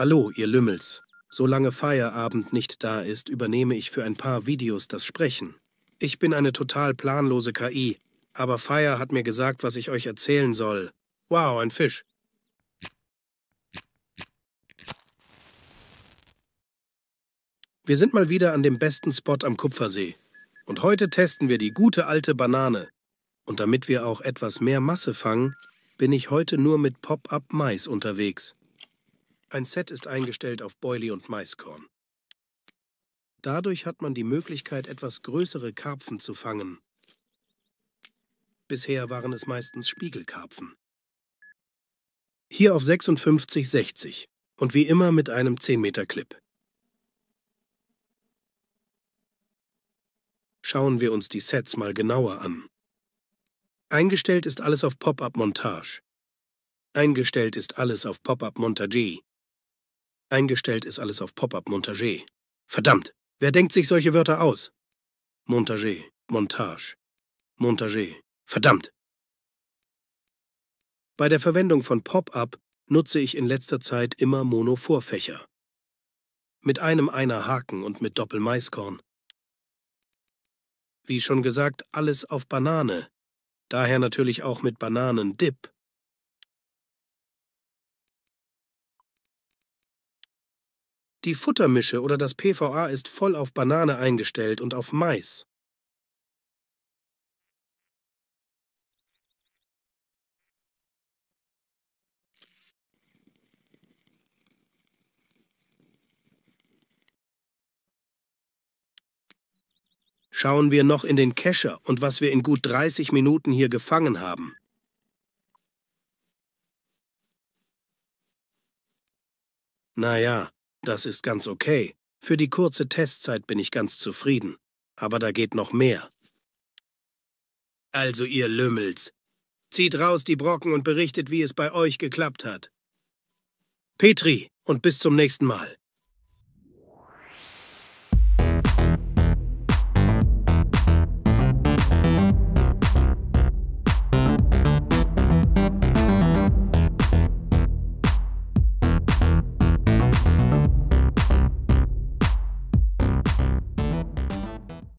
Hallo, ihr Lümmels. Solange Feierabend nicht da ist, übernehme ich für ein paar Videos das Sprechen. Ich bin eine total planlose KI, aber Feier hat mir gesagt, was ich euch erzählen soll. Wow, ein Fisch. Wir sind mal wieder an dem besten Spot am Kupfersee. Und heute testen wir die gute alte Banane. Und damit wir auch etwas mehr Masse fangen, bin ich heute nur mit Pop-up Mais unterwegs. Ein Set ist eingestellt auf Boily und Maiskorn. Dadurch hat man die Möglichkeit, etwas größere Karpfen zu fangen. Bisher waren es meistens Spiegelkarpfen. Hier auf 56,60 und wie immer mit einem 10-Meter-Clip. Schauen wir uns die Sets mal genauer an. Eingestellt ist alles auf Pop-up-Montage. Eingestellt ist alles auf Pop-up-Montage. Eingestellt ist alles auf Pop-up Montage. Verdammt, wer denkt sich solche Wörter aus? Montage, Montage, Montage, verdammt. Bei der Verwendung von Pop-up nutze ich in letzter Zeit immer Mono-Vorfächer. Mit einem einer Haken und mit Doppelmaiskorn. Wie schon gesagt, alles auf Banane. Daher natürlich auch mit Bananendip. Die Futtermische oder das PVA ist voll auf Banane eingestellt und auf Mais. Schauen wir noch in den Kescher und was wir in gut 30 Minuten hier gefangen haben. Naja, das ist ganz okay. Für die kurze Testzeit bin ich ganz zufrieden. Aber da geht noch mehr. Also ihr Lümmels. Zieht raus die Brocken und berichtet, wie es bei euch geklappt hat. Petri, und bis zum nächsten Mal.